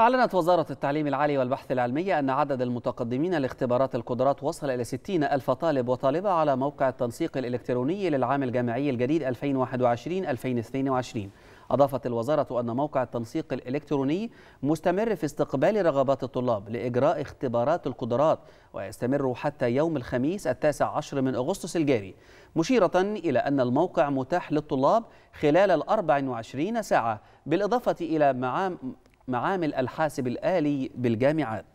أعلنت وزارة التعليم العالي والبحث العلمي أن عدد المتقدمين لاختبارات القدرات وصل إلى 60 ألف طالب وطالبة على موقع التنسيق الإلكتروني للعام الجامعي الجديد 2021-2022 أضافت الوزارة أن موقع التنسيق الإلكتروني مستمر في استقبال رغبات الطلاب لإجراء اختبارات القدرات ويستمر حتى يوم الخميس التاسع عشر من أغسطس الجاري مشيرة إلى أن الموقع متاح للطلاب خلال ال 24 ساعة بالإضافة إلى معامل الحاسب الآلي بالجامعات